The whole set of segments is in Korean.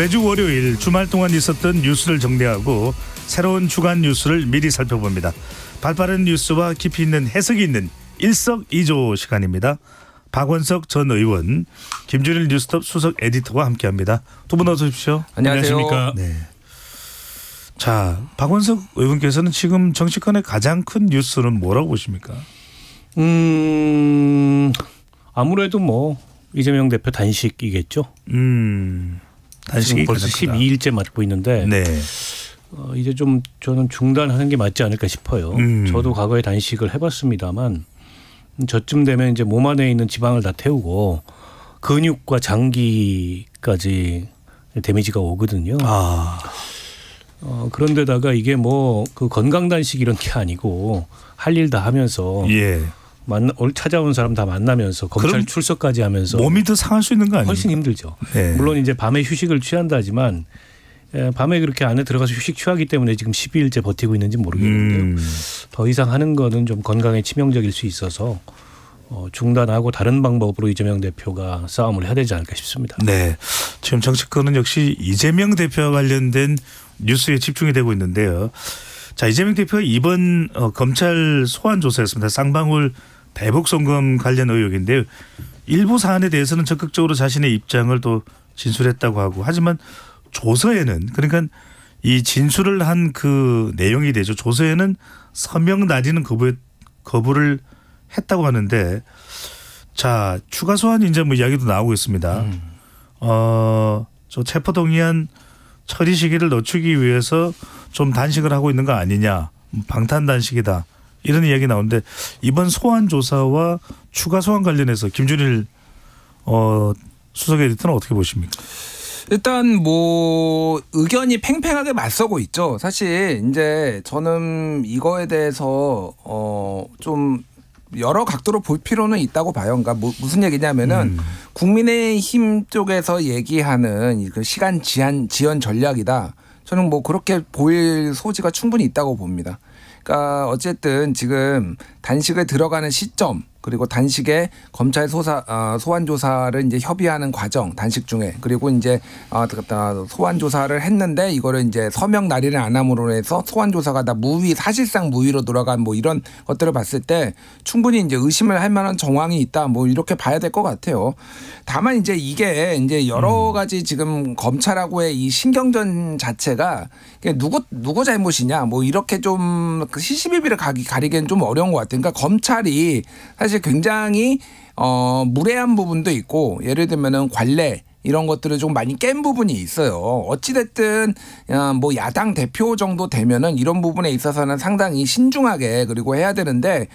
매주 월요일 주말 동안 있었던 뉴스를 정리하고 새로운 주간 뉴스를 미리 살펴봅니다. 발빠른 뉴스와 깊이 있는 해석이 있는 일석이조 시간입니다. 박원석 전 의원, 김준일 뉴스톱 수석 에디터와 함께합니다. 두 분 어서 오십시오. 안녕하십니까 네. 자, 박원석 의원께서는 지금 정치권의 가장 큰 뉴스는 뭐라고 보십니까? 음, 아무래도 뭐 이재명 대표 단식이겠죠. 음. 단식이 벌써 12일째 맞고 있는데 네. 어, 이제 좀 저는 중단하는 게 맞지 않을까 싶어요. 음. 저도 과거에 단식을 해봤습니다만 저쯤 되면 이제 몸 안에 있는 지방을 다 태우고 근육과 장기까지 데미지가 오거든요. 아. 어, 그런데다가 이게 뭐 그 건강 단식 이런 게 아니고 할 일 다 하면서 예. 만나 올 찾아온 사람 다 만나면서 검찰 출석까지 하면서 몸이 더 상할 수 있는 거 아니에요? 훨씬 힘들죠. 네. 물론 이제 밤에 휴식을 취한다지만 예, 밤에 그렇게 안에 들어가서 휴식 취하기 때문에 지금 12일째 버티고 있는지 모르겠는데요. 음. 더 이상 하는 거는 좀 건강에 치명적일 수 있어서 어, 중단하고 다른 방법으로 이재명 대표가 싸움을 해야 되지 않을까 싶습니다. 네. 지금 정치권은 역시 이재명 대표와 관련된 뉴스에 집중이 되고 있는데요. 자 이재명 대표 가 이번 어, 검찰 소환 조사였습니다. 쌍방울 대북 송금 관련 의혹인데 일부 사안에 대해서는 적극적으로 자신의 입장을 또 진술했다고 하고 하지만 조서에는 그러니까 이 진술을 한 그 내용이 되죠. 조서에는 서명 나지는 거부 거부를 했다고 하는데 자 추가 소환 인제뭐 이야기도 나오고 있습니다. 음. 어저 체포 동의안 처리 시기를 놓추기 위해서 좀 단식을 하고 있는 거 아니냐 뭐 방탄 단식이다 이런 이야기 나오는데 이번 소환 조사와 추가 소환 관련해서 김준일 어, 수석 에디터는 어떻게 보십니까? 일단 뭐 의견이 팽팽하게 맞서고 있죠. 사실 이제 저는 이거에 대해서 어좀 여러 각도로 볼 필요는 있다고 봐요. 그러니까 뭐, 무슨 얘기냐면은 음. 국민의힘 쪽에서 얘기하는 그 시간 지한 지연 전략이다. 저는 뭐 그렇게 보일 소지가 충분히 있다고 봅니다. 그러니까 어쨌든 지금 단식에 들어가는 시점 그리고 단식에 검찰 소사 어, 소환 조사를 이제 협의하는 과정 단식 중에 그리고 이제 아 소환 조사를 했는데 이거를 이제 서명 날인을 안 함으로 해서 소환 조사가 다 무위 사실상 무위로 돌아간 뭐 이런 것들을 봤을 때 충분히 이제 의심을 할 만한 정황이 있다 뭐 이렇게 봐야 될 것 같아요. 다만 이제 이게 이제 여러 음. 가지 지금 검찰하고의 이 신경전 자체가 누구 누구 잘못이냐 뭐 이렇게 좀 그 시시비비를 가기 가리기엔 좀 어려운 것 같아요. 그러니까 검찰이 사실 굉장히 어 무례한 부분도 있고 예를 들면은 관례 이런 것들을 좀 많이 깬 부분이 있어요. 어찌됐든 어, 뭐 야당 대표 정도 되면은 이런 부분에 있어서는 상당히 신중하게 그리고 해야 되는데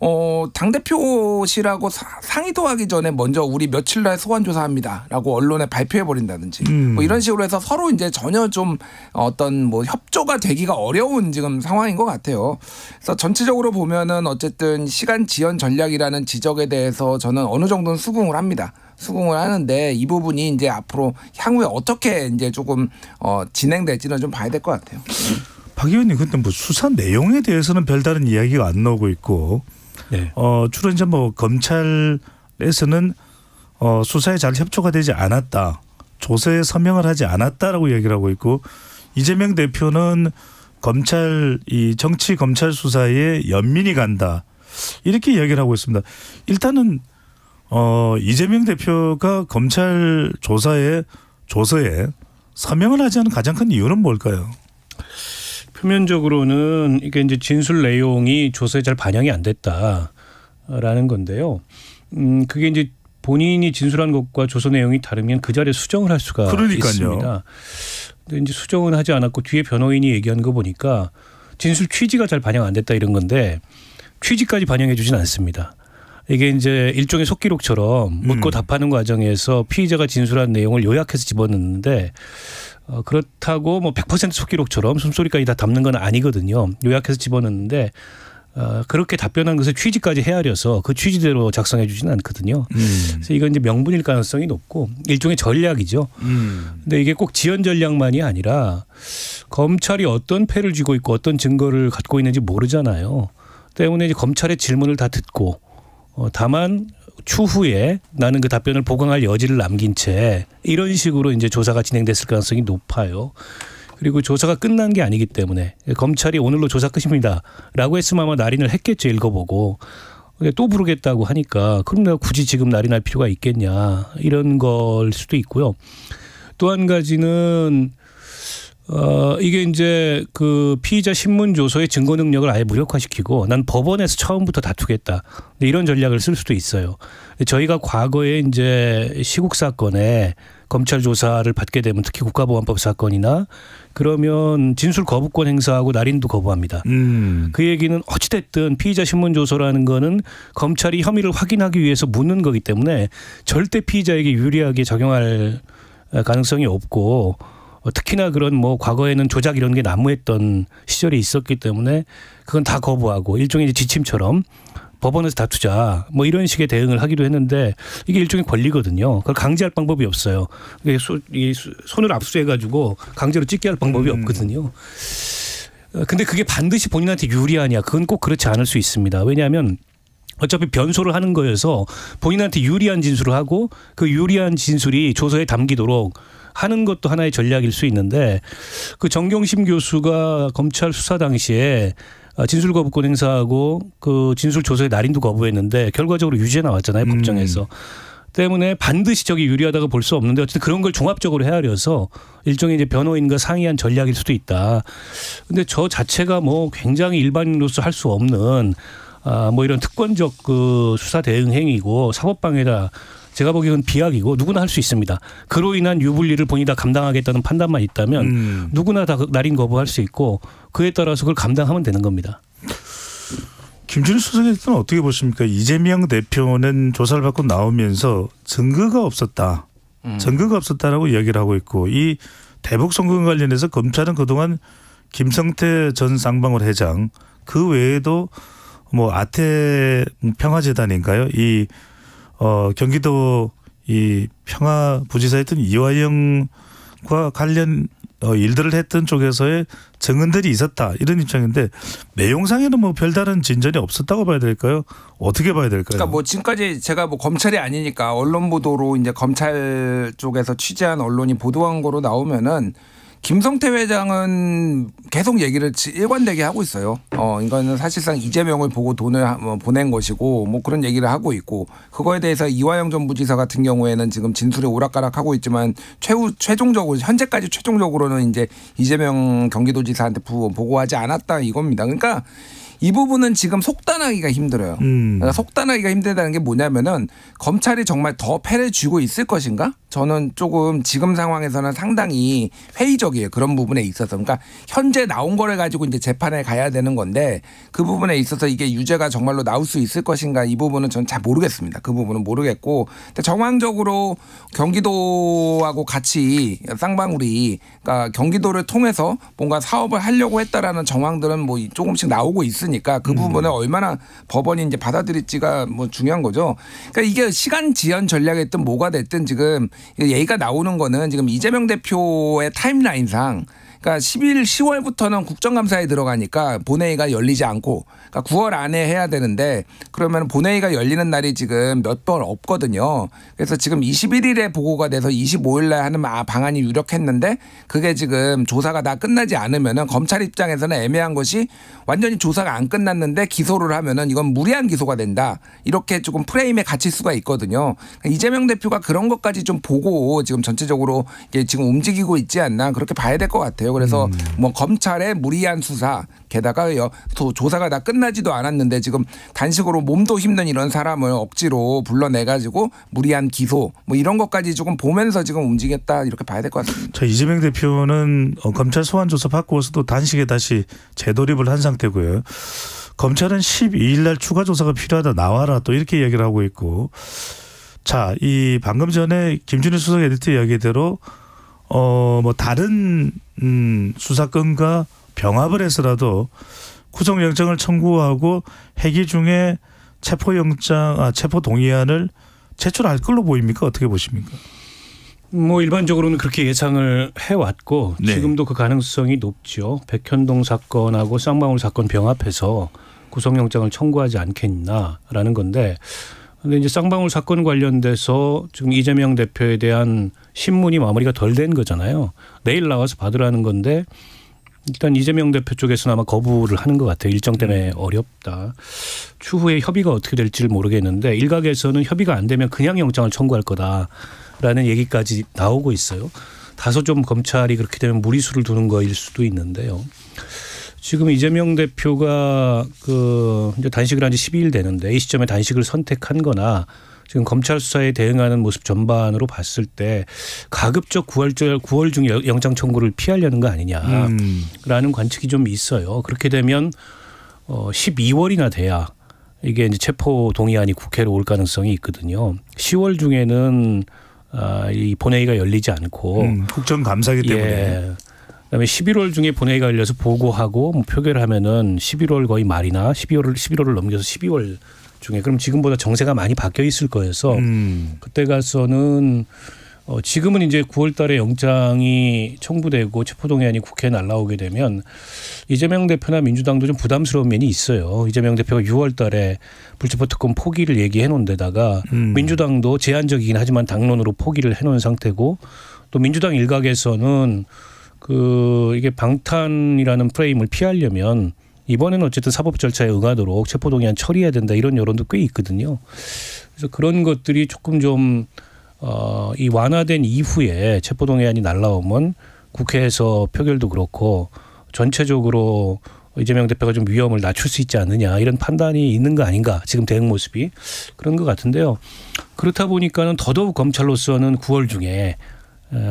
어, 당대표실하고 사, 상의도 하기 전에 먼저 우리 며칠 날 소환조사합니다. 라고 언론에 발표해버린다든지 음. 뭐 이런 식으로 해서 서로 이제 전혀 좀 어떤 뭐 협조가 되기가 어려운 지금 상황인 것 같아요. 그래서 전체적으로 보면은 어쨌든 시간 지연 전략이라는 지적에 대해서 저는 어느 정도는 수긍을 합니다. 수긍을 하는데 이 부분이 이제 앞으로 향후에 어떻게 이제 조금 어, 진행될지는 좀 봐야 될 것 같아요. 음. 박 의원님 근데 뭐 수사 내용에 대해서는 별다른 이야기가 안 나오고 있고 네. 어, 주로 원제뭐 검찰에서는 어, 수사에 잘 협조가 되지 않았다. 조사에 서명을 하지 않았다라고 얘기를 하고 있고 이재명 대표는 검찰 이 정치 검찰 수사에 연민이 간다. 이렇게 얘기를 하고 있습니다. 일단은 어 이재명 대표가 검찰 조사에 조서에 서명을 하지 않은 가장 큰 이유는 뭘까요? 표면적으로는 이게 이제 진술 내용이 조서에 잘 반영이 안 됐다라는 건데요. 음, 그게 이제 본인이 진술한 것과 조서 내용이 다르면 그 자리에 수정을 할 수가 그러니까요. 있습니다. 근데 이제 수정은 하지 않았고 뒤에 변호인이 얘기한 거 보니까 진술 취지가 잘 반영 안 됐다 이런 건데 취지까지 반영해 주진 않습니다. 이게 이제 일종의 속기록처럼 묻고 음. 답하는 과정에서 피의자가 진술한 내용을 요약해서 집어넣는데 어, 그렇다고 뭐 100% 속기록처럼 숨소리까지 다 담는 건 아니거든요. 요약해서 집어넣는데 어, 그렇게 답변한 것을 취지까지 헤아려서 그 취지대로 작성해 주지는 않거든요. 음. 그래서 이건 이제 명분일 가능성이 높고 일종의 전략이죠. 음. 근데 이게 꼭 지연 전략만이 아니라 검찰이 어떤 패를 쥐고 있고 어떤 증거를 갖고 있는지 모르잖아요. 때문에 이제 검찰의 질문을 다 듣고 어, 다만 추후에 나는 그 답변을 보강할 여지를 남긴 채 이런 식으로 이제 조사가 진행됐을 가능성이 높아요. 그리고 조사가 끝난 게 아니기 때문에 검찰이 오늘로 조사 끝입니다라고 했으면 아마 날인을 했겠죠 읽어보고 또 부르겠다고 하니까 그럼 내가 굳이 지금 날인할 필요가 있겠냐 이런 걸 수도 있고요. 또 한 가지는 어, 이게 이제 그 피의자 신문 조서의 증거 능력을 아예 무력화시키고 난 법원에서 처음부터 다투겠다. 이런 전략을 쓸 수도 있어요. 저희가 과거에 이제 시국 사건에 검찰 조사를 받게 되면 특히 국가보안법 사건이나 그러면 진술 거부권 행사하고 날인도 거부합니다. 음. 그 얘기는 어찌됐든 피의자 신문 조서라는 거는 검찰이 혐의를 확인하기 위해서 묻는 거기 때문에 절대 피의자에게 유리하게 적용할 가능성이 없고 어, 특히나 그런 뭐 과거에는 조작 이런 게 난무했던 시절이 있었기 때문에 그건 다 거부하고 일종의 지침처럼 법원에서 다투자 뭐 이런 식의 대응을 하기도 했는데 이게 일종의 권리거든요. 그걸 강제할 방법이 없어요. 이게 소, 이 손을 압수해 가지고 강제로 찍게 할 방법이 음. 없거든요. 어, 근데 그게 반드시 본인한테 유리하냐? 그건 꼭 그렇지 않을 수 있습니다. 왜냐하면 어차피 변소를 하는 거여서 본인한테 유리한 진술을 하고 그 유리한 진술이 조서에 담기도록 하는 것도 하나의 전략일 수 있는데 그 정경심 교수가 검찰 수사 당시에 아, 진술 거부권 행사하고 그 진술 조서의 날인도 거부했는데 결과적으로 유죄 나왔잖아요 음. 법정에서 때문에 반드시 저기 유리하다고 볼 수 없는데 어쨌든 그런 걸 종합적으로 헤아려서 일종의 이제 변호인과 상의한 전략일 수도 있다. 근데 저 자체가 뭐 굉장히 일반인으로서 할 수 없는 아 뭐 이런 특권적 그 수사 대응 행위고 사법 방해다 제가 보기에는 비약이고 누구나 할 수 있습니다. 그로 인한 유불리를 본인이 다 감당하겠다는 판단만 있다면 음. 누구나 다 그 날인 거부할 수 있고 그에 따라서 그걸 감당하면 되는 겁니다. 김준수 수석에서는 어떻게 보십니까? 이재명 대표는 조사를 받고 나오면서 증거가 없었다. 음. 증거가 없었다라고 이야기를 하고 있고 이 대북 선거 관련해서 검찰은 그동안 김성태 전 쌍방울 회장 그 외에도 뭐 아태 평화재단인가요? 이 어, 경기도 이 평화 부지사 였던 이화영과 관련 어, 일들을 했던 쪽에서의 증언들이 있었다 이런 입장인데 내용상에는 뭐 별다른 진전이 없었다고 봐야 될까요? 어떻게 봐야 될까요? 그러니까 뭐 지금까지 제가 뭐 검찰이 아니니까 언론 보도로 이제 검찰 쪽에서 취재한 언론이 보도한 거로 나오면은 김성태 회장은 계속 얘기를 일관되게 하고 있어요. 어, 이거는 사실상 이재명을 보고 돈을 뭐 보낸 것이고 뭐 그런 얘기를 하고 있고 그거에 대해서 이화영 전 부지사 같은 경우에는 지금 진술이 오락가락하고 있지만 최후 최종적으로 현재까지 최종적으로는 이제 이재명 경기도지사한테 보고하지 않았다 이겁니다. 그러니까 이 부분은 지금 속단하기가 힘들어요. 음. 그러니까 속단하기가 힘들다는 게 뭐냐면은 검찰이 정말 더 패를 쥐고 있을 것인가? 저는 조금 지금 상황에서는 상당히 회의적이에요. 그런 부분에 있어서. 그러니까 현재 나온 거를 가지고 이제 재판에 가야 되는 건데 그 부분에 있어서 이게 유죄가 정말로 나올 수 있을 것인가 이 부분은 전 잘 모르겠습니다. 그 부분은 모르겠고. 근데 정황적으로 경기도하고 같이 쌍방울이 그러니까 경기도를 통해서 뭔가 사업을 하려고 했다라는 정황들은 뭐 조금씩 나오고 있으니까 그 음. 부분을 음. 얼마나 법원이 이제 받아들일지가 뭐 중요한 거죠. 그러니까 이게 시간 지연 전략이 든 뭐가 됐든 지금 얘기가 그 나오는 거는 지금 이재명 대표의 타임라인상 그러니까 11, 10월부터는 국정감사에 들어가니까 본회의가 열리지 않고 그러니까 9월 안에 해야 되는데 그러면 본회의가 열리는 날이 지금 몇 번 없거든요. 그래서 지금 21일에 보고가 돼서 25일 날 하는 방안이 유력했는데 그게 지금 조사가 다 끝나지 않으면 검찰 입장에서는 애매한 것이 완전히 조사가 안 끝났는데 기소를 하면은 이건 무리한 기소가 된다. 이렇게 조금 프레임에 갇힐 수가 있거든요. 그러니까 이재명 대표가 그런 것까지 좀 보고 지금 전체적으로 지금 움직이고 있지 않나 그렇게 봐야 될 것 같아요. 그래서 음. 뭐 검찰의 무리한 수사 게다가 또 조사가 다 끝나지도 않았는데 지금 단식으로 몸도 힘든 이런 사람을 억지로 불러내 가지고 무리한 기소 뭐 이런 것까지 조금 보면서 지금 움직였다 이렇게 봐야 될 것 같습니다. 자 이재명 대표는 어, 검찰 소환 조사 받고서도 단식에 다시 재돌입을 한 상태고요. 검찰은 12일 날 추가 조사가 필요하다 나와라 또 이렇게 이기를 하고 있고 자, 이 방금 전에 김준일 수석 에디터 이야기대로 어, 뭐 다른 음, 수사권과 병합을 해서라도 구속영장을 청구하고 회기 중에 체포영장, 아, 체포동의안을 제출할 걸로 보입니까? 어떻게 보십니까? 뭐 일반적으로는 그렇게 예상을 해왔고 네. 지금도 그 가능성이 높죠. 백현동 사건하고 쌍방울 사건 병합해서 구속영장을 청구하지 않겠나라는 건데 근데 이제 쌍방울 사건 관련돼서 지금 이재명 대표에 대한 신문이 마무리가 덜 된 거잖아요. 내일 나와서 받으라는 건데 일단 이재명 대표 쪽에서는 아마 거부를 하는 것 같아요. 일정 때문에 음. 어렵다. 추후에 협의가 어떻게 될지를 모르겠는데 일각에서는 협의가 안 되면 그냥 영장을 청구할 거다라는 얘기까지 나오고 있어요. 다소 좀 검찰이 그렇게 되면 무리수를 두는 거일 수도 있는데요. 지금 이재명 대표가 그 이제 단식을 한 지 12일 되는데 이 시점에 단식을 선택한 거나 지금 검찰 수사에 대응하는 모습 전반으로 봤을 때 가급적 9월절 9월 중에 영장 청구를 피하려는 거 아니냐라는 음. 관측이 좀 있어요. 그렇게 되면 어 12월이나 돼야 이게 이제 체포 동의안이 국회로 올 가능성이 있거든요. 10월 중에는 아, 이 본회의가 열리지 않고 음, 국정감사기 때문에 예, 그다음에 11월 중에 본회의가 열려서 보고하고 뭐 표결하면은 11월 거의 말이나 12월을 11월을 넘겨서 12월 중에 그럼 지금보다 정세가 많이 바뀌어 있을 거여서 음. 그때 가서는 어 지금은 이제 9월 달에 영장이 청구되고 체포동의안이 국회에 날라오게 되면 이재명 대표나 민주당도 좀 부담스러운 면이 있어요. 이재명 대표가 6월 달에 불체포특권 포기를 얘기해 놓은 데다가 음. 민주당도 제한적이긴 하지만 당론으로 포기를 해 놓은 상태고 또 민주당 일각에서는 그 이게 방탄이라는 프레임을 피하려면 이번에는 어쨌든 사법 절차에 응하도록 체포동의안 처리해야 된다 이런 여론도 꽤 있거든요. 그래서 그런 것들이 조금 좀 어, 이 완화된 이후에 체포동의안이 날라오면 국회에서 표결도 그렇고 전체적으로 이재명 대표가 좀 위험을 낮출 수 있지 않느냐 이런 판단이 있는 거 아닌가 지금 대응 모습이 그런 것 같은데요. 그렇다 보니까는 더더욱 검찰로서는 9월 중에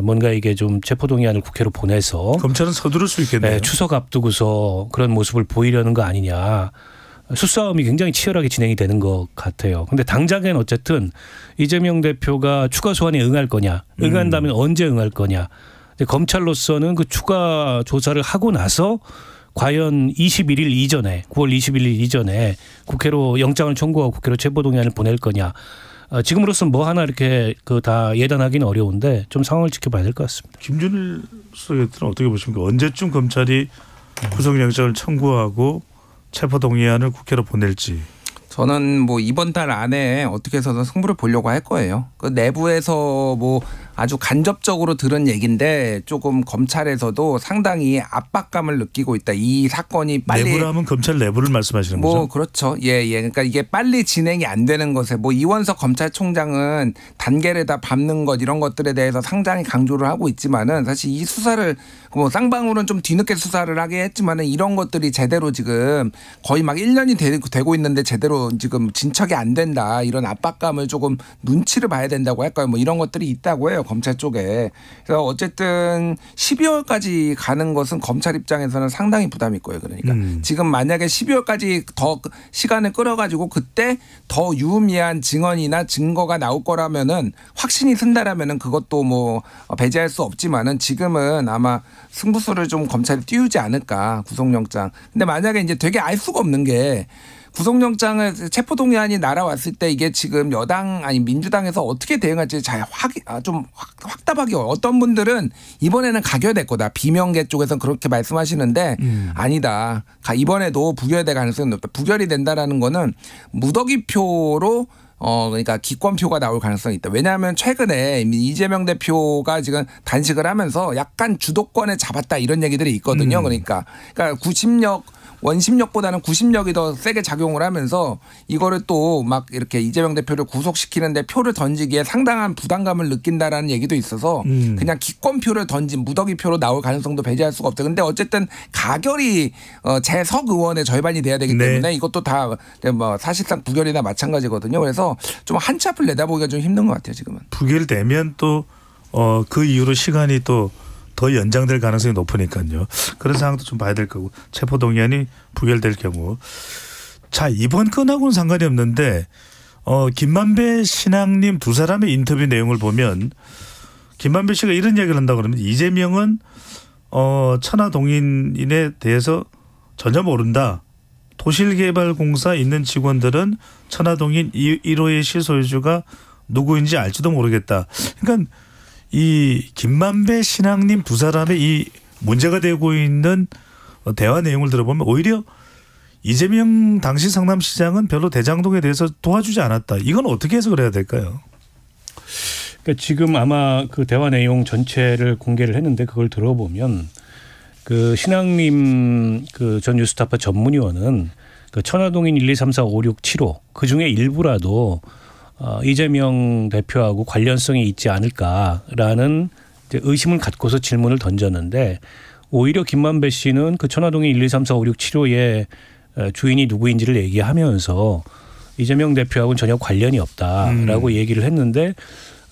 뭔가 이게 좀 체포동의안을 국회로 보내서 검찰은 서두를 수 있겠네요. 예, 추석 앞두고서 그런 모습을 보이려는 거 아니냐. 수싸움이 굉장히 치열하게 진행이 되는 것 같아요. 근데 당장엔 어쨌든 이재명 대표가 추가 소환에 응할 거냐, 음. 응한다면 음. 언제 응할 거냐. 근데 검찰로서는 그 추가 조사를 하고 나서 과연 21일 이전에 9월 21일 이전에 국회로 영장을 청구하고 국회로 체포동의안을 보낼 거냐. 어, 지금으로서 뭐 하나 이렇게 그다 예단하기는 어려운데 좀 상황을 지켜봐야 될 것 같습니다. 김준일 수석에 어떻게 보십니까? 언제쯤 검찰이 구속영장을 청구하고 체포동의안을 국회로 보낼지. 저는 뭐 이번 달 안에 어떻게 해서든 승부를 보려고 할 거예요. 그 내부에서 뭐 아주 간접적으로 들은 얘긴데 조금 검찰에서도 상당히 압박감을 느끼고 있다. 이 사건이 빨리 내부라면 검찰 내부를 말씀하시는 뭐 거죠? 뭐 그렇죠. 예, 예. 그러니까 이게 빨리 진행이 안 되는 것에 뭐 이원석 검찰총장은 단계를 다 밟는 것 이런 것들에 대해서 상당히 강조를 하고 있지만은 사실 이 수사를 뭐 쌍방울은 좀 뒤늦게 수사를 하게 했지만은 이런 것들이 제대로 지금 거의 막 1년이 되고 있는데 제대로 지금 진척이 안 된다. 이런 압박감을 조금 눈치를 봐야 된다고 할까요? 뭐 이런 것들이 있다고 해요. 검찰 쪽에. 그래서 어쨌든 12월까지 가는 것은 검찰 입장에서는 상당히 부담이 있고요. 그러니까 음. 지금 만약에 12월까지 더 그 시간을 끌어가지고 그때 더 유의미한 증언이나 증거가 나올 거라면은 확신이 쓴다라면은 그것도 뭐 배제할 수 없지만은 지금은 아마 승부수를 좀 검찰이 띄우지 않을까 구속영장. 근데 만약에 이제 되게 알 수가 없는 게 구속영장을 체포동의안이 날아왔을 때 이게 지금 여당 아니 민주당에서 어떻게 대응할지 잘 확인 아, 좀 확답하기 어떤 분들은 이번에는 가결될 거다 비명계 쪽에서는 그렇게 말씀하시는데 음. 아니다 이번에도 부결될 가능성이 높다 부결이 된다라는 거는 무더기표로 어 그러니까 기권표가 나올 가능성이 있다. 왜냐하면 최근에 이재명 대표가 지금 단식을 하면서 약간 주도권을 잡았다 이런 얘기들이 있거든요. 음. 그러니까 그러니까 구0력 원심력보다는 구심력이 더 세게 작용을 하면서 이거를 또 막 이렇게 이재명 대표를 구속시키는데 표를 던지기에 상당한 부담감을 느낀다라는 얘기도 있어서 음. 그냥 기권표를 던진 무더기표로 나올 가능성도 배제할 수가 없다. 근데 어쨌든 가결이 어, 재석 의원의 절반이 돼야 되기 네. 때문에 네. 이것도 다 뭐 사실상 부결이나 마찬가지거든요. 그래서 좀 한치 앞을 내다보기가 좀 힘든 것 같아요 지금은. 부결되면 또어그 이후로 시간이 또 더 연장될 가능성이 높으니까요. 그런 상황도 좀 봐야 될 거고 체포 동의안이 부결될 경우 자 이번 건하고는 상관이 없는데 어 김만배 신앙님 두 사람의 인터뷰 내용을 보면 김만배 씨가 이런 얘기를 한다 고 그러면 이재명은 어 천하 동인에 대해서 전혀 모른다. 도시개발공사 있는 직원들은 천화동인 1호의 실소유주가 누구인지 알지도 모르겠다. 그러니까 이 김만배 신앙님 두 사람의 이 문제가 되고 있는 대화 내용을 들어보면 오히려 이재명 당시 상남시장은 별로 대장동에 대해서 도와주지 않았다. 이건 어떻게 해서 그래야 될까요? 그러니까 지금 아마 그 대화 내용 전체를 공개를 했는데 그걸 들어보면 그 신앙님 그전 뉴스타파 전문위원은 그 천화동인 1, 2, 3, 4, 5, 6, 7, 5그 중에 일부라도 어, 이재명 대표하고 관련성이 있지 않을까라는 의심을 갖고서 질문을 던졌는데 오히려 김만배 씨는 그 천화동인 1, 2, 3, 4, 5, 6, 7, 5의 주인이 누구인지를 얘기하면서 이재명 대표하고는 전혀 관련이 없다라고 음. 얘기를 했는데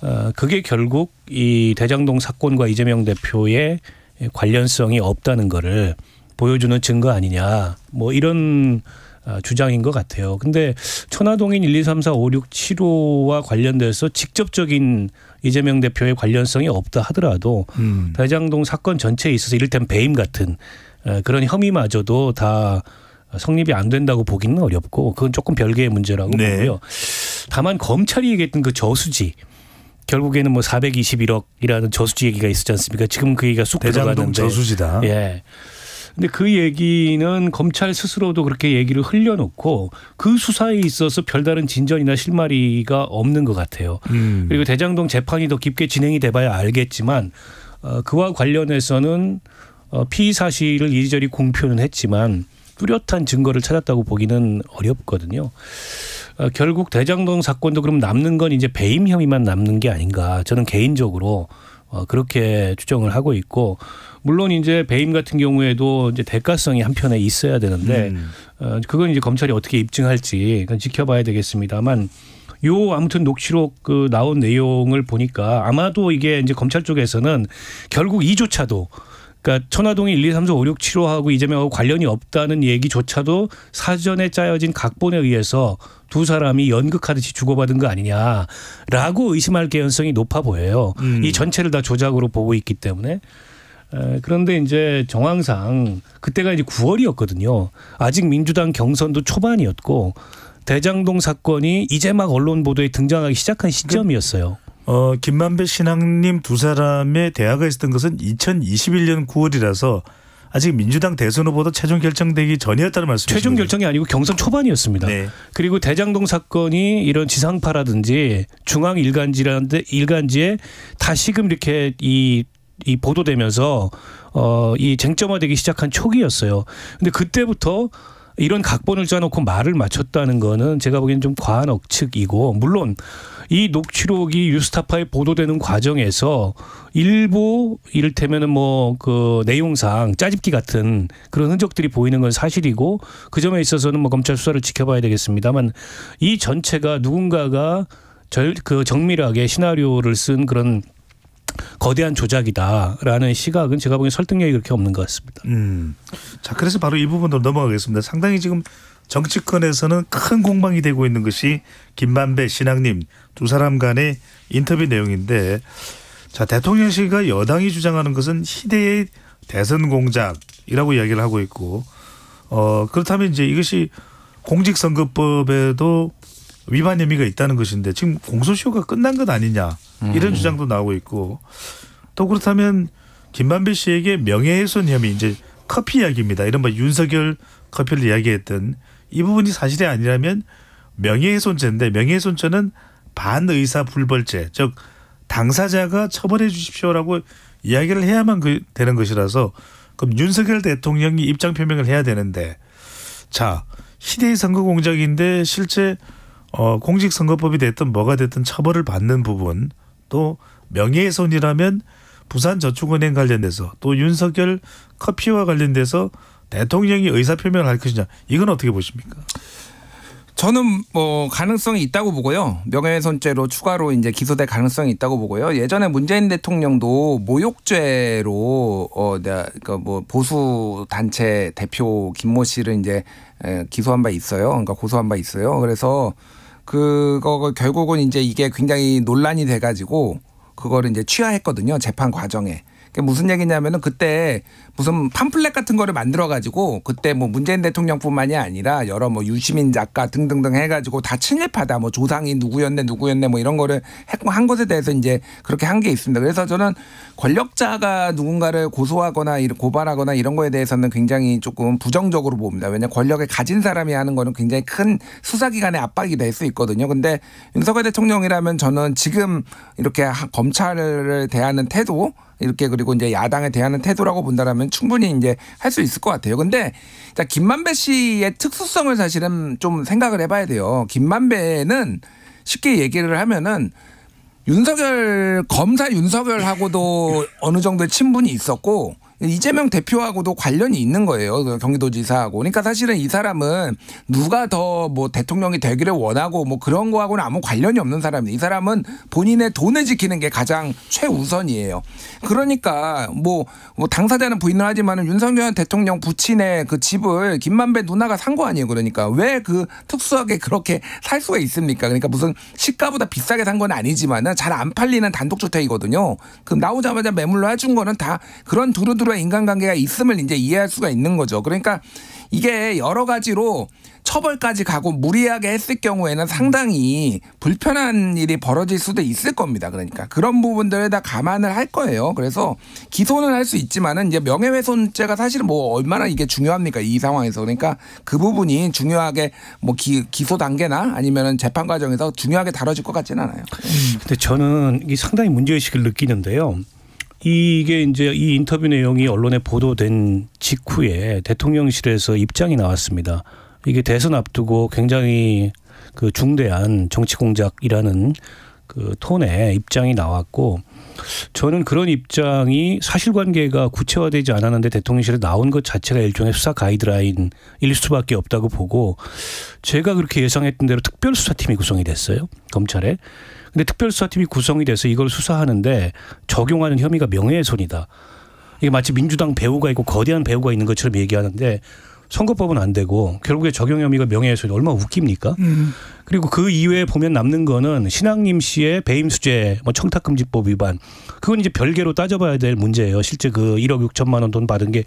어, 그게 결국 이 대장동 사건과 이재명 대표의 예, 관련성이 없다는 거를 보여주는 증거 아니냐 뭐 이런 아, 주장인 것 같아요. 근데 천화동인 1, 2, 3, 4, 5, 6, 7호와 관련돼서 직접적인 이재명 대표의 관련성이 없다 하더라도 음. 대장동 사건 전체에 있어서 이를테면 배임 같은 아, 그런 혐의마저도 다 성립이 안 된다고 보기는 어렵고 그건 조금 별개의 문제라고 네. 보고요. 다만 검찰이 얘기했던 그 저수지 결국에는 뭐 421억이라는 저수지 얘기가 있었지 않습니까? 지금 그 얘기가 쑥 대장동 들어 저수지다. 예. 근데 그 얘기는 검찰 스스로도 그렇게 얘기를 흘려놓고 그 수사에 있어서 별다른 진전이나 실마리가 없는 것 같아요. 음. 그리고 대장동 재판이 더 깊게 진행이 돼봐야 알겠지만 어, 그와 관련해서는 어, 피의 사실을 이리저리 공표는 했지만 뚜렷한 증거를 찾았다고 보기는 어렵거든요. 어, 결국 대장동 사건도 그럼 남는 건 이제 배임 혐의만 남는 게 아닌가 저는 개인적으로 어, 그렇게 추정을 하고 있고 물론 이제 배임 같은 경우에도 이제 대가성이 한편에 있어야 되는데 음. 어, 그건 이제 검찰이 어떻게 입증할지 지켜봐야 되겠습니다만 요 아무튼 녹취록 그 나온 내용을 보니까 아마도 이게 이제 검찰 쪽에서는 결국 이조차도 그러니까 천화동이 1, 2, 3, 4, 5, 6, 7호하고 이재명하고 관련이 없다는 얘기조차도 사전에 짜여진 각본에 의해서 두 사람이 연극하듯이 주고받은 거 아니냐라고 의심할 개연성이 높아 보여요. 음. 이 전체를 다 조작으로 보고 있기 때문에 그런데 이제 정황상 그때가 이제 9월이었거든요. 아직 민주당 경선도 초반이었고 대장동 사건이 이제 막 언론 보도에 등장하기 시작한 시점이었어요. 어, 김만배 신앙님 두 사람의 대화가 있었던 것은 2021년 9월이라서 아직 민주당 대선 후보도 최종 결정되기 전이었다는 말씀이죠. 시 최종 결정이 아니고 경선 초반이었습니다. 네. 그리고 대장동 사건이 이런 지상파라든지 중앙 일간지라는데 일간지에 다시금 이렇게 이, 이 보도되면서 어, 이 쟁점화되기 시작한 초기였어요. 근데 그때부터 이런 각본을 짜놓고 말을 맞췄다는 거는 제가 보기엔 좀 과한 억측이고 물론 이 녹취록이 유스타파에 보도되는 과정에서 일부 이를테면은 뭐 그 내용상 짜집기 같은 그런 흔적들이 보이는 건 사실이고 그 점에 있어서는 뭐 검찰 수사를 지켜봐야 되겠습니다만 이 전체가 누군가가 절, 그 정밀하게 시나리오를 쓴 그런 거대한 조작이다라는 시각은 제가 보기엔 설득력이 그렇게 없는 것 같습니다. 음. 자, 그래서 바로 이 부분으로 넘어가겠습니다. 상당히 지금 정치권에서는 큰 공방이 되고 있는 것이 김만배 신학님 두 사람 간의 인터뷰 내용인데 자, 대통령실과 여당이 주장하는 것은 시대의 대선 공작이라고 이야기를 하고 있고 어, 그렇다면 이제 이것이 공직선거법에도 위반 혐의가 있다는 것인데 지금 공소시효가 끝난 것 아니냐 이런 주장도 나오고 있고 또 그렇다면 김만배 씨에게 명예훼손 혐의 이제 커피 이야기입니다. 이런뭐 윤석열 커피를 이야기했던 이 부분이 사실이 아니라면 명예훼손죄인데 명예훼손죄는 반의사 불벌죄 즉 당사자가 처벌해 주십시오라고 이야기를 해야만 그, 되는 것이라서 그럼 윤석열 대통령이 입장 표명을 해야 되는데 자 시대의 선거 공작인데 실제 어, 공직선거법이 됐든 뭐가 됐든 처벌을 받는 부분 또 명예훼손이라면 부산저축은행 관련돼서 또 윤석열 커피와 관련돼서 대통령이 의사표명을 할 것이냐 이건 어떻게 보십니까? 저는 뭐 가능성이 있다고 보고요. 명예훼손죄로 추가로 이제 기소될 가능성이 있다고 보고요. 예전에 문재인 대통령도 모욕죄로 어 네, 그러니까 뭐 보수 단체 대표 김모 씨를 이제 기소한 바 있어요. 그러니까 고소한 바 있어요. 그래서 그거 결국은 이제 이게 굉장히 논란이 돼가지고 그거를 이제 취하했거든요 재판 과정에. 그게 무슨 얘기냐면은 그때 무슨 팜플렛 같은 거를 만들어 가지고 그때 뭐 문재인 대통령뿐만이 아니라 여러 뭐 유시민 작가 등등등 해가지고 다 친일파다 뭐 조상이 누구였네 누구였네 뭐 이런 거를 했고 한 것에 대해서 이제 그렇게 한 게 있습니다. 그래서 저는 권력자가 누군가를 고소하거나 고발하거나 이런 거에 대해서는 굉장히 조금 부정적으로 봅니다. 왜냐 권력을 가진 사람이 하는 거는 굉장히 큰 수사기관의 압박이 될 수 있거든요. 근데 윤석열 대통령이라면 저는 지금 이렇게 검찰을 대하는 태도 이렇게 그리고 이제 야당에 대하는 태도라고 본다면 저는 충분히 이제 할 수 있을 것 같아요. 근데 자 김만배 씨의 특수성을 사실은 좀 생각을 해봐야 돼요. 김만배는 쉽게 얘기를 하면은 윤석열 검사 윤석열하고도 어느 정도의 친분이 있었고 이재명 대표하고도 관련이 있는 거예요. 경기도지사하고. 그러니까 사실은 이 사람은 누가 더 뭐 대통령이 되기를 원하고 뭐 그런 거하고는 아무 관련이 없는 사람이에요. 이 사람은 본인의 돈을 지키는 게 가장 최우선이에요. 그러니까 뭐, 뭐 당사자는 부인을 하지만 윤석열 대통령 부친의 그 집을 김만배 누나가 산 거 아니에요. 그러니까 왜 그 특수하게 그렇게 살 수가 있습니까? 그러니까 무슨 시가보다 비싸게 산 건아니지만잘 안 팔리는 단독주택이거든요. 그럼 나오자마자 매물로 해준 거는 다 그런 두루두루 정도의 인간관계가 있음을 이제 이해할 수가 있는 거죠. 그러니까 이게 여러 가지로 처벌까지 가고 무리하게 했을 경우에는 상당히 불편한 일이 벌어질 수도 있을 겁니다. 그러니까 그런 부분들에 다 감안을 할 거예요. 그래서 기소는 할 수 있지만은 이제 명예훼손죄가 사실 뭐 얼마나 이게 중요합니까 이 상황에서 그러니까 그 부분이 중요하게 뭐 기, 기소 단계나 아니면은 재판 과정에서 중요하게 다뤄질 것 같지는 않아요. 근데 저는 이게 상당히 문제의식을 느끼는데요. 이게 이제 이 인터뷰 내용이 언론에 보도된 직후에 대통령실에서 입장이 나왔습니다. 이게 대선 앞두고 굉장히 그 중대한 정치 공작이라는 그 톤의 입장이 나왔고 저는 그런 입장이 사실관계가 구체화되지 않았는데 대통령실에 나온 것 자체가 일종의 수사 가이드라인일 수밖에 없다고 보고 제가 그렇게 예상했던 대로 특별수사팀이 구성이 됐어요 검찰에 근데 특별수사팀이 구성이 돼서 이걸 수사하는데 적용하는 혐의가 명예훼손이다 이게 마치 민주당 배우가 있고 거대한 배우가 있는 것처럼 얘기하는데 선거법은 안 되고 결국에 적용 혐의가 명예훼손이 얼마나 웃깁니까? 음. 그리고 그 이외에 보면 남는 거는 신앙님 씨의 배임 수재, 뭐 청탁금지법 위반. 그건 이제 별개로 따져봐야 될 문제예요. 실제 그 1억 6천만 원 돈 받은 게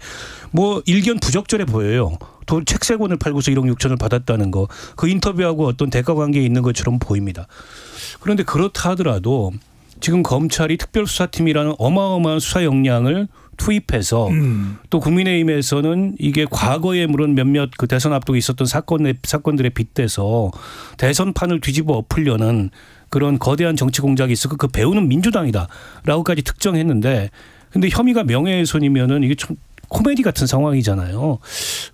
뭐 일견 부적절해 보여요. 돈책세 권을 팔고서 1억 6천을 받았다는 거. 그 인터뷰하고 어떤 대가 관계에 있는 것처럼 보입니다. 그런데 그렇다 하더라도 지금 검찰이 특별수사팀이라는 어마어마한 수사 역량을 투입해서 음. 또 국민의힘에서는 이게 과거에 물론 몇몇 그 대선 앞두고 있었던 사건의 사건들에 빗대서 대선판을 뒤집어 엎으려는 그런 거대한 정치 공작이 있었고 그 배우는 민주당이다라고까지 특정했는데 근데 혐의가 명예훼손이면은 이게 좀 코미디 같은 상황이잖아요.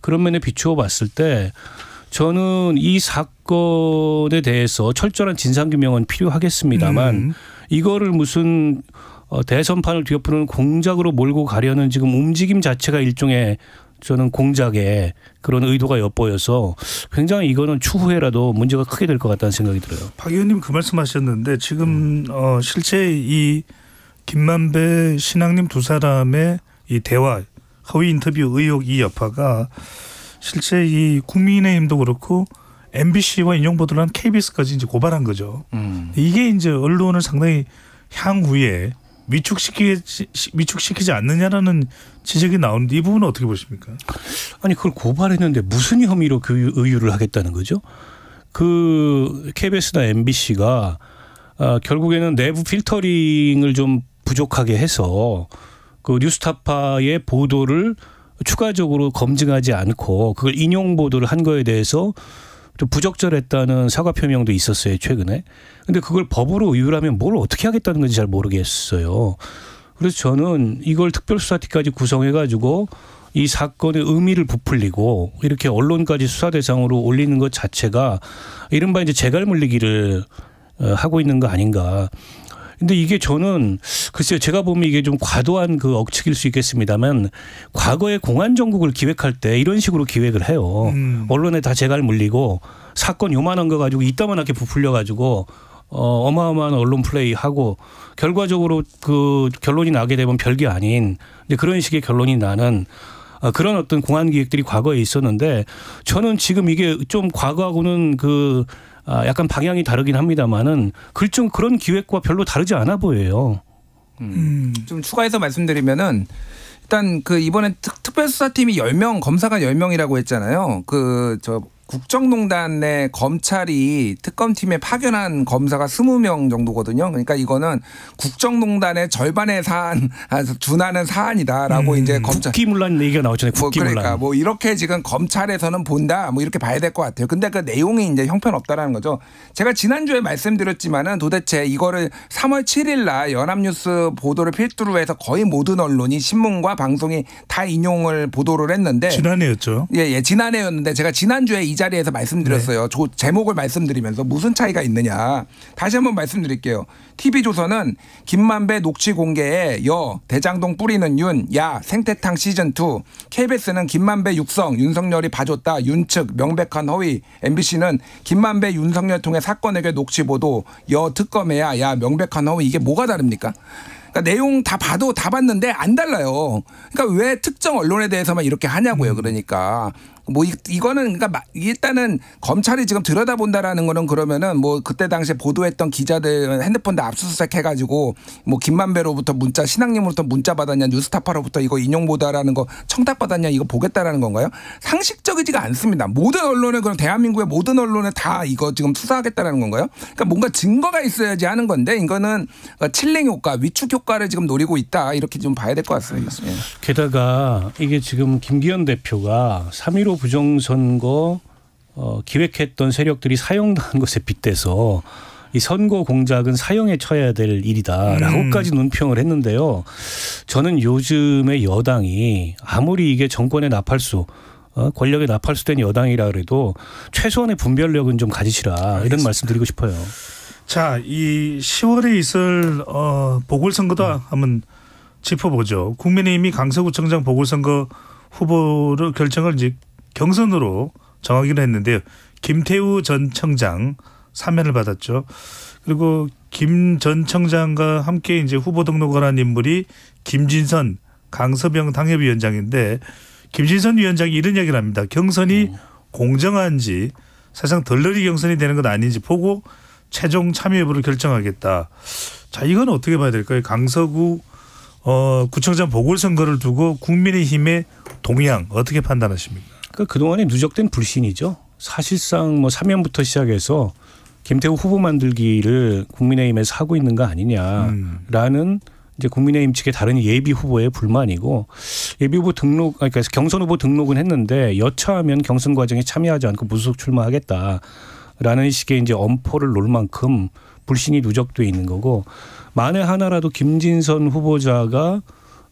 그런 면에 비추어 봤을 때 저는 이 사건에 대해서 철저한 진상규명은 필요하겠습니다만 음. 이거를 무슨 어, 대선판을 뒤엎으는 공작으로 몰고 가려는 지금 움직임 자체가 일종의 저는 공작에 그런 의도가 엿보여서 굉장히 이거는 추후에라도 문제가 크게 될 것 같다는 생각이 들어요. 박 의원님 그 말씀하셨는데 지금 음. 어, 실제 이 김만배 신앙님 두 사람의 이 대화 허위 인터뷰 의혹 이 여파가 실제 이 국민의힘도 그렇고 MBC와 인용보도를 KBS까지 이제 고발한 거죠. 음. 이게 이제 언론을 상당히 향후에 위축시키 위축시키지 않느냐라는 지적이 나오는데 이 부분은 어떻게 보십니까? 아니 그걸 고발했는데 무슨 혐의로 그 의유를 하겠다는 거죠? 그 KBS나 MBC가 아, 결국에는 내부 필터링을 좀 부족하게 해서 그 뉴스타파의 보도를 추가적으로 검증하지 않고 그걸 인용 보도를 한 거에 대해서 좀 부적절했다는 사과 표명도 있었어요 최근에. 근데 그걸 법으로 의율하면 뭘 어떻게 하겠다는 건지 잘 모르겠어요. 그래서 저는 이걸 특별수사팀까지 구성해가지고 이 사건의 의미를 부풀리고 이렇게 언론까지 수사 대상으로 올리는 것 자체가 이른바 이제 재갈 물리기를 어, 하고 있는 거 아닌가. 근데 이게 저는 글쎄요 제가 보면 이게 좀 과도한 그 억측일 수 있겠습니다만 과거에 공안 정국을 기획할 때 이런 식으로 기획을 해요. 음. 언론에 다제갈 물리고 사건 요만한 거 가지고 이따만하게 부풀려 가지고 어, 어마어마한 언론 플레이하고 결과적으로 그 결론이 나게 되면 별게 아닌 이제 그런 식의 결론이 나는 어, 그런 어떤 공안 기획들이 과거에 있었는데 저는 지금 이게 좀 과거하고는 그 아, 약간 방향이 다르긴 합니다만은 글좀 그런 기획과 별로 다르지 않아 보여요. 음. 음. 좀 추가해서 말씀드리면은 일단 그 이번에 특, 별수사팀이 1 0명 검사가 0명이라고 했잖아요. 그저 국정농단에 검찰이 특검팀에 파견한 검사가 스무 명 정도거든요. 그러니까 이거는 국정농단의 절반의 사안, 아, 준하는 사안이다라고 음, 이제 검찰. 국기문란 얘기가 나오잖아요. 국기문란. 뭐 그러니까 뭐 이렇게 지금 검찰에서는 본다 뭐 이렇게 봐야 될 것 같아요. 근데 그 내용이 이제 형편없다라는 거죠. 제가 지난주에 말씀드렸지만은 도대체 이거를 3월 7일 날 연합뉴스 보도를 필두로 해서 거의 모든 언론이 신문과 방송이 다 인용을 보도를 했는데. 지난해였죠. 예, 예. 지난해였는데 제가 지난주에 이이 자리에서 말씀드렸어요. 네. 제목을 말씀드리면서 무슨 차이가 있느냐. 다시 한번 말씀드릴게요. TV조선은 김만배 녹취 공개에 여 대장동 뿌리는 윤, 야 생태탕 시즌2 KBS는 김만배 육성, 윤석열이 봐줬다, 윤측, 명백한 허위 MBC는 김만배 윤석열 통해 사건 에게 녹취 보도 여 특검해야 야 명백한 허위 이게 뭐가 다릅니까? 니까 그러니까 내용 다 봐도 다 봤는데 안 달라요. 그러니까 왜 특정 언론에 대해서만 이렇게 하냐고요. 음. 그러니까 뭐 이, 거는 그러니까 일단은 검찰이 지금 들여다본다라는 거는 그러면은 뭐 그때 당시에 보도했던 기자들 핸드폰도 압수수색 해가지고 뭐 김만배로부터 문자 신학님으로부터 문자 받았냐 뉴스타파로부터 이거 인용 보다라는 거 청탁 받았냐 이거 보겠다라는 건가요? 상식적이지가 않습니다. 모든 언론에 그럼 대한민국의 모든 언론에 다 이거 지금 수사하겠다라는 건가요? 그러니까 뭔가 증거가 있어야지 하는 건데 이거는 칠링 효과, 위축 효과를 지금 노리고 있다 이렇게 좀 봐야 될 것 같습니다. 예. 게다가 이게 지금 김기현 대표가 3.15 부정선거 어, 기획했던 세력들이 사용당한 것에 빗대서 이 선거 공작은 사용에 처해야 될 일이다라고까지 음. 논평을 했는데요. 저는 요즘의 여당이 아무리 이게 정권의 나팔수 어, 권력의 나팔수된 여당이라 그래도 최소한의 분별력은 좀 가지시라 알겠습니다. 이런 말씀드리고 싶어요. 자, 이 10월에 있을 어, 보궐선거다 음. 하면 짚어보죠. 국민의힘이 강서구청장 보궐선거 후보를 결정을 이제 경선으로 정하기로 했는데요. 김태우 전 청장 사면을 받았죠. 그리고 김 전 청장과 함께 이제 후보 등록을 한 인물이 김진선 강서병 당협위원장인데 김진선 위원장이 이런 얘기를 합니다. 경선이 음. 공정한지 사실상 덜러리 경선이 되는 건 아닌지 보고 최종 참여 여부를 결정하겠다. 자, 이건 어떻게 봐야 될까요? 강서구 어, 구청장 보궐선거를 두고 국민의힘의 동향 어떻게 판단하십니까? 그러니까 그동안에 누적된 불신이죠. 사실상 뭐 사면부터 시작해서 김태우 후보 만들기를 국민의힘에서 하고 있는 거 아니냐라는 음. 이제 국민의힘 측의 다른 예비 후보의 불만이고 예비 후보 등록 그러니까 경선 후보 등록은 했는데 여차하면 경선 과정에 참여하지 않고 무소속 출마하겠다라는 식의 이제 엄포를 놓을 만큼 불신이 누적돼 있는 거고 만에 하나라도 김진선 후보자가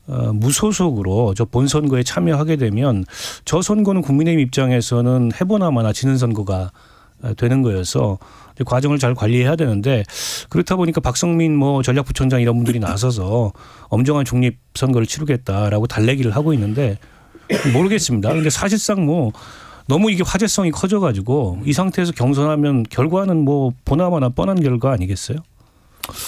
어, 무소속으로 저 본선거에 참여하게 되면 저 선거는 국민의힘 입장에서는 해보나마나 지는 선거가 어, 되는 거여서 과정을 잘 관리해야 되는데 그렇다 보니까 박성민 뭐 전략부총장 이런 분들이 나서서 엄정한 중립 선거를 치르겠다라고 달래기를 하고 있는데 모르겠습니다. 근데 사실상 뭐 너무 이게 화제성이 커져가지고 이 상태에서 경선하면 결과는 뭐 보나마나 뻔한 결과 아니겠어요?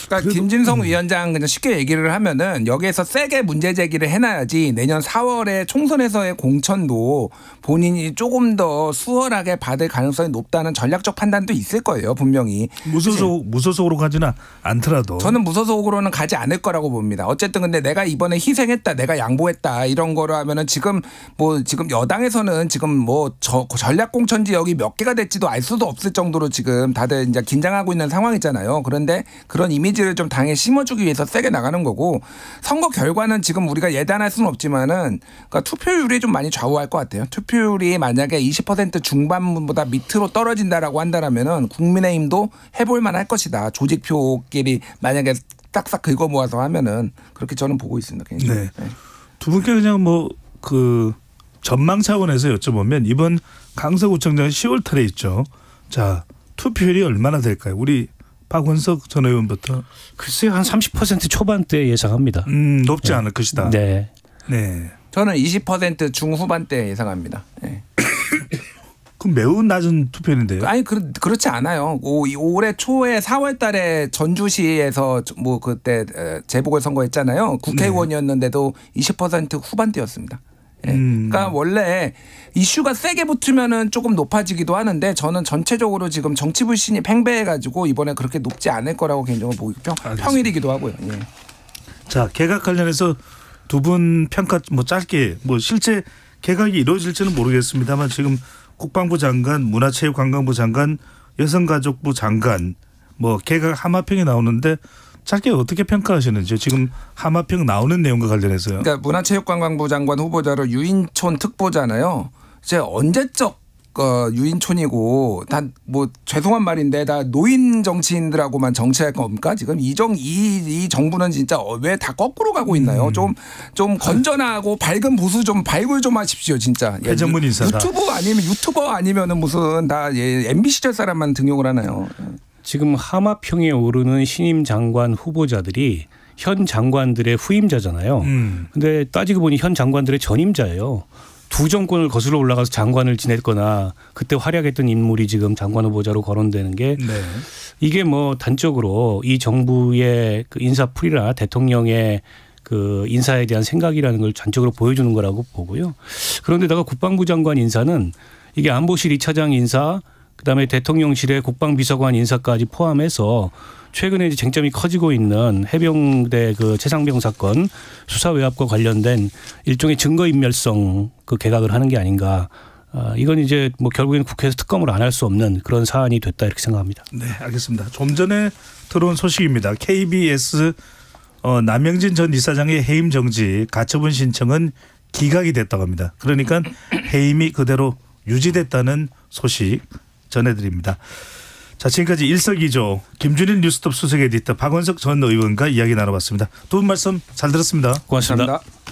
그러니까 김진성 음. 위원장 그냥 쉽게 얘기를 하면은 여기에서 세게 문제 제기를 해놔야지 내년 4월에 총선에서의 공천도 본인이 조금 더 수월하게 받을 가능성이 높다는 전략적 판단도 있을 거예요 분명히 무소속 무소속으로 가지는 않더라도 저는 무소속으로는 가지 않을 거라고 봅니다 어쨌든 근데 내가 이번에 희생했다 내가 양보했다 이런 거로 하면은 지금 뭐 지금 여당에서는 지금 뭐 저, 전략 공천지 역이 몇 개가 될지도 알 수도 없을 정도로 지금 다들 이제 긴장하고 있는 상황이잖아요 그런데 그런 이미지를 좀 당에 심어주기 위해서 세게 나가는 거고 선거 결과는 지금 우리가 예단할 수는 없지만은 그러니까 투표율이 좀 많이 좌우할 것 같아요 투표 투표율이 만약에 20% 중반보다 밑으로 떨어진다라고 한다라면은 국민의힘도 해볼 만할 것이다. 조직표끼리 만약에 딱싹 긁어 모아서 하면은 그렇게 저는 보고 있습니다. 개인적으로. 네. 네. 두 분께 그냥 뭐 그 전망 차원에서 여쭤보면 이번 강서구청장 10월달에 있죠. 자 투표율이 얼마나 될까요? 우리 박원석 전 의원부터 글쎄요 한 30% 초반대 예상합니다. 음, 높지 네. 않을 것이다. 네. 네. 저는 20% 중후반대 예상합니다. 예. 그 매우 낮은 투표인데요. 아니 그, 그렇지 않아요. 오, 올해 초에 4월달에 전주시에서 뭐 그때 재보궐 선거했잖아요. 국회의원이었는데도 네. 20% 후반대였습니다. 예. 음. 그러니까 원래 이슈가 세게 붙으면은 조금 높아지기도 하는데 저는 전체적으로 지금 정치 불신이 팽배해가지고 이번에 그렇게 높지 않을 거라고 개인적으로 보기 평, 평일이기도 하고요. 예. 자 개각 관련해서 두분 평가 뭐 짧게 뭐 실제 개각이 이루어질지는 모르겠습니다만 지금 국방부 장관, 문화체육관광부 장관, 여성가족부 장관 뭐 개각 하마평이 나오는데 짧게 어떻게 평가하시는지 지금 하마평 나오는 내용과 관련해서요. 그러니까 문화체육관광부 장관 후보자로 유인촌 특보잖아요. 이제 언제적 어, 유인촌이고 다 뭐 죄송한 말인데 다 노인 정치인들하고만 정치할 겁니까 지금 이정 이, 이 정부는 진짜 어, 왜다 거꾸로 가고 있나요? 좀좀 음. 좀 건전하고 밝은 보수 좀 발굴 좀 하십시오 진짜. 예, 전문 인사다. 유튜브 아니면 유튜버 아니면은 무슨 다 예, MB 시절 사람만 등용을 하나요? 지금 하마평에 오르는 신임 장관 후보자들이 현 장관들의 후임자잖아요. 음. 근데 따지고 보니 현 장관들의 전임자예요. 두 정권을 거슬러 올라가서 장관을 지냈거나 그때 활약했던 인물이 지금 장관 후보자로 거론되는 게 네. 이게 뭐 단적으로 이 정부의 그 인사풀이나 대통령의 그 인사에 대한 생각이라는 걸 전적으로 보여주는 거라고 보고요. 그런데다가 국방부 장관 인사는 이게 안보실 이차장 인사, 그다음에 대통령실의 국방비서관 인사까지 포함해서 최근에 이제 쟁점이 커지고 있는 해병대 그 최상병 사건 수사 외압과 관련된 일종의 증거 인멸성 그 개각을 하는 게 아닌가. 어, 이건 이제 뭐 결국에는 국회에서 특검을 안 할 수 없는 그런 사안이 됐다 이렇게 생각합니다. 네, 알겠습니다. 좀 전에 들어온 소식입니다. KBS 어, 남영진 전 이사장의 해임 정지 가처분 신청은 기각이 됐다고 합니다. 그러니까 해임이 그대로 유지됐다는 소식 전해드립니다. 자, 지금까지 일석이조 김준일 뉴스톱 수석 에디터 박원석 전 의원과 이야기 나눠봤습니다. 두 분 말씀 잘 들었습니다. 고맙습니다. 감사합니다.